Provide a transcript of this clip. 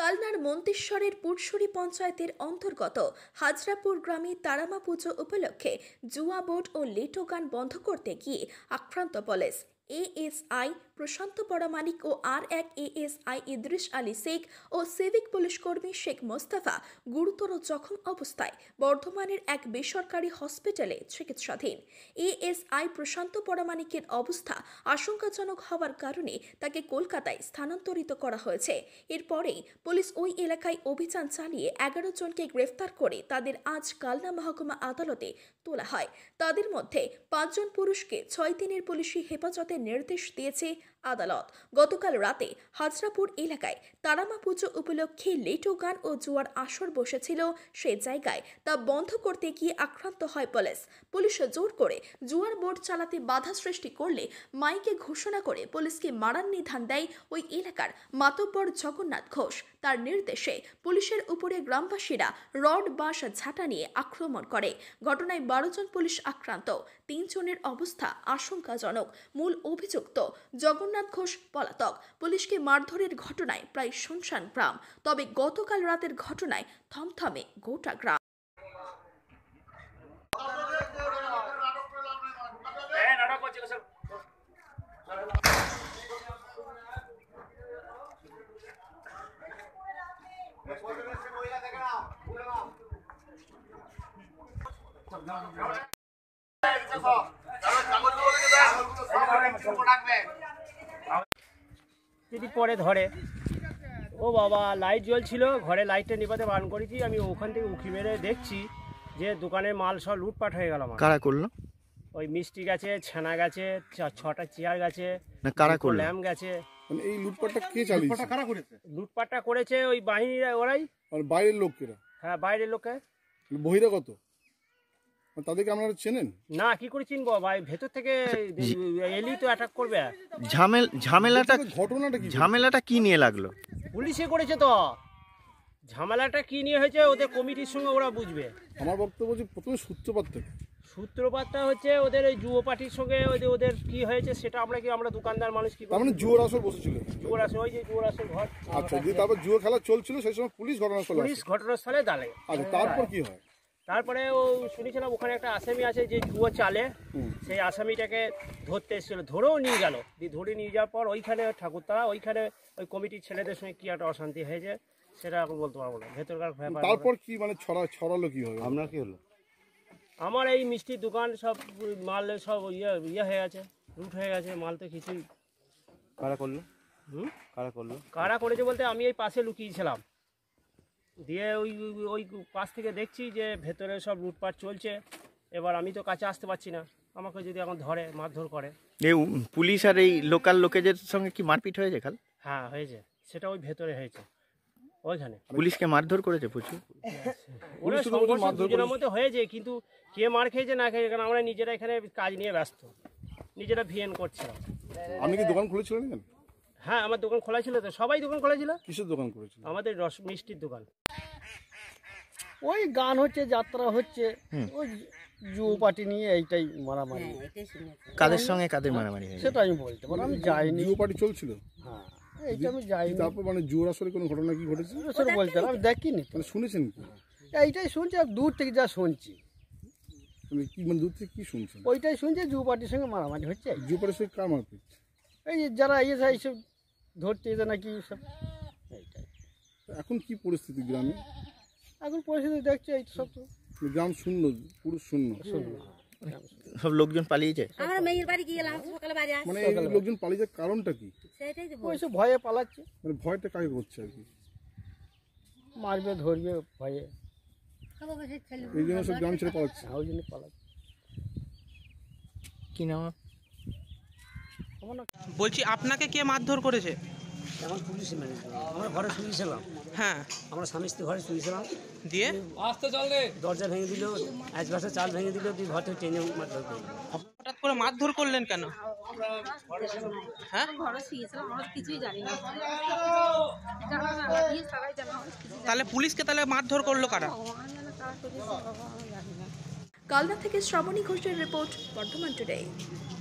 কালনার মন্তেশ্বরের পুরসুরি পঞ্চায়েতের অন্তর্গত হাজরাপুর গ্রামে তারামা পুজো উপলক্ষে জুয়া বোর্ড ও লিটো গান বন্ধ করতে গিয়ে আক্রান্ত পলেস এএসআই প্রশান্ত পরামানিক ও আর এক এএসআই ইদ্রিস আলী শেখ ও সিভিক পুলিশ কর্মী শেখ মোস্তাফা গুরুতর জখম অবস্থায় বর্ধমানের এক বেসরকারি হসপিটালে চিকিৎসাধীন এএসআই প্রশান্ত পরামানিকের অবস্থা আশঙ্কাজনক হওয়ার কারণে তাকে কলকাতায় স্থানান্তরিত করা হয়েছে এরপরেই পুলিশ ওই এলাকায় অভিযান চালিয়ে এগারো জনকে গ্রেফতার করে তাদের আজ কালনা মহকুমা আদালতে তোলা হয় তাদের মধ্যে পাঁচজন পুরুষকে ছয় দিনের পুলিশি হেফাজতে নির্দেশ দিয়েছে আদালত গতকাল রাতে হাজরাপুর এলাকায় তারামা পুজো উপলক্ষে লেটো গান ও জুয়ার আসর বসেছিল সে জায়গায় তা বন্ধ করতে গিয়ে আক্রান্ত হয় পুলিশ পুলিশ জোর করে জুয়ার বোর্ড চালাতে বাধা সৃষ্টি করলে মাইকে ঘোষণা করে পুলিশকে মারার নিধান দেয় ওই এলাকার মাতব্বর জগন্নাথ ঘোষ তার নির্দেশে পুলিশের উপরে গ্রামবাসীরা রড বাঁশ ঝাঁটা নিয়ে আক্রমণ করে ঘটনায় বারো জন পুলিশ আক্রান্ত তিনজনের অবস্থা আশঙ্কাজনক মূল অভিযুক্ত জগন্নাথ ঘোষ পলাতক পুলিশকে মারধরের ঘটনায় প্রায় শুনশান গ্রাম তবে গতকাল রাতের ঘটনায় থমথমে গোটা গ্রাম যদি পরে ধরে ও বাবা লাইট জ্বলছিল ঘরে লাইটটা নিপাতে বান করেছি আমি ওখান থেকে উঁকি মেরে দেখছি যে দোকানে মাল সব লুটপাট হয়ে গেল আমার কারা করলো ওই মিষ্টি গাছে ছানা গাছে ছটা চেয়ার গাছে কারা করলো ল্যাম্প গাছে মানে এই লুটপাটটা কে চালিয়েছে লুটপাটটা কারা করেছে লুটপাটটা করেছে ওই বাহিনীরা ওরাই আর বাইরের লোকেরা হ্যাঁ বাইরের লোকে কত মানে তাদেরকে চেনেন না করে ভাই ভেতর থেকে আচ্ছা, তো অ্যাটাক করবে ঝামেলাটা ঘটনাটা কি ঝামেলাটা নিয়ে লাগলো করেছে তো ঝামেলাটা নিয়ে হয়েছে ওদের কমিটির সঙ্গে ওরা বুঝবে আমার বক্তব্য সূত্রপাতটা হচ্ছে ওদের ওই ওদের হয়েছে সেটা আমরা কি আমরা দোকানদার মানুষ কি মানে ওই যে ঘর আচ্ছা, তারপর সেই সময় পুলিশ পুলিশ ঘটনাস্থলে দাঁড়ায় আচ্ছা, তারপর কি হয় তারপরে ও শুনেছিলাম ওখানে একটা আসামি আছে যে ধুয়ো চালে সেই আসামিটাকে ধরতে এসেছিলো ধরেও নিয়ে গেল দিয়ে ধরে নিয়ে যাওয়ার পর ওইখানে ঠাকুরতলা ওইখানে ওই কমিটির ছেলেদের সঙ্গে কী একটা অশান্তি হয়েছে সেটা এখন বলতে পারবো না ভেতরকার তারপর কি মানে ছড়া ছড়ালো কী হলো আপনার কী হলো আমার এই মিষ্টি দোকান সব মাল সব ইয়ে ইয়ে হয়ে গেছে রুট হয়ে গেছে মাল তো কিছুই কারা করলো হুম কারা করলো কারা করেছে বলতে আমি এই পাশে লুকিয়েছিলাম দিয়ে ওই ওই পাশ থেকে দেখছি যে ভেতরে সব লুটপাট চলছে এবার আমি তো কাছে আসতে পারছি না আমাকে যদি এখন ধরে মারধর করে এই পুলিশ আর এই লোকাল লোকেদের সঙ্গে কি মারপিট হয়েছে খাল হ্যাঁ হয়েছে সেটা ওই ভেতরে হয়েছে ওইখানে পুলিশকে মারধর করেছে প্রচুর দুজনের মধ্যে হয়েছে কিন্তু কে মার খেয়েছে না খেয়েছে কারণ আমরা নিজেরা এখানে কাজ নিয়ে ব্যস্ত নিজেরা ভিএন করছিলাম আমি কি দোকান খুলেছিলেন হ্যাঁ আমার দোকান খোলা ছিল তো সবাই দোকান খোলা ছিল কিসের দোকান করেছিল আমাদের রস মিষ্টির দোকান ওই গান হচ্ছে যাত্রা হচ্ছে ওই যুব পার্টি নিয়ে এইটাই মারামারি হ্যাঁ, কাদের সঙ্গে কাদের মারামারি হয়েছে সেটা আমি বলতে পারবো আমি যাইনি যুব পার্টি চলছিল হ্যাঁ এইটা আমি যাইনি তারপর মানে জোর আসলে কোনো ঘটনা কি ঘটেছে সেটা বলতে আমি দেখিনি মানে শুনেছেন কি হ্যাঁ, এইটাই শুনছি আর দূর থেকে যা শুনছি তুমি মানে কি মানে দূর থেকে কি শুনছো ওইটাই শুনছি যুব পার্টির সঙ্গে মারামারি হচ্ছে যুব পার্টির সঙ্গে কার মারামারি এই যারা এসে ইয়ে এইসব ধরছে এটা নাকি সব এখন কি পরিস্থিতি গ্রামে এখন পরিস্থিতি দেখছে এই সব তো গ্রাম শূন্য পুরুষ শূন্য সব লোকজন পালিয়েছে আমরা মেয়ের বাড়ি গিয়েলাম সকালে বাড়ি আসি মানে লোকজন পালিয়ে যাওয়ার কারণটা কি সেটাই তো ওই সব ভয়ে পালাচ্ছে মানে ভয়টা কাকে করছে আর কি মারবে ধরবে ভয়ে এই জন্য সব গ্রাম ছেড়ে পালাচ্ছে ওই জন্য পালাচ্ছে কি নাম বলছি আপনাকে কে মারধর করেছে এখন পুলিশে আমরা ঘরে শুয়েছিলাম হ্যাঁ আমরা স্বামী স্ত্রী ঘরে শুয়েছিলাম দিয়ে আসতে চল রে দরজা ভেঙে দিল আশপাশে চাল ভেঙে দিল তুই ঘর থেকে টেনে মারধর করলি হঠাৎ করে মারধর করলেন কেন হ্যাঁ কিছুই জানি তাহলে পুলিশকে তাহলে মারধর করলো কারা কালদা থেকে শ্রাবণী ঘোষের রিপোর্ট বর্ধমান টুডে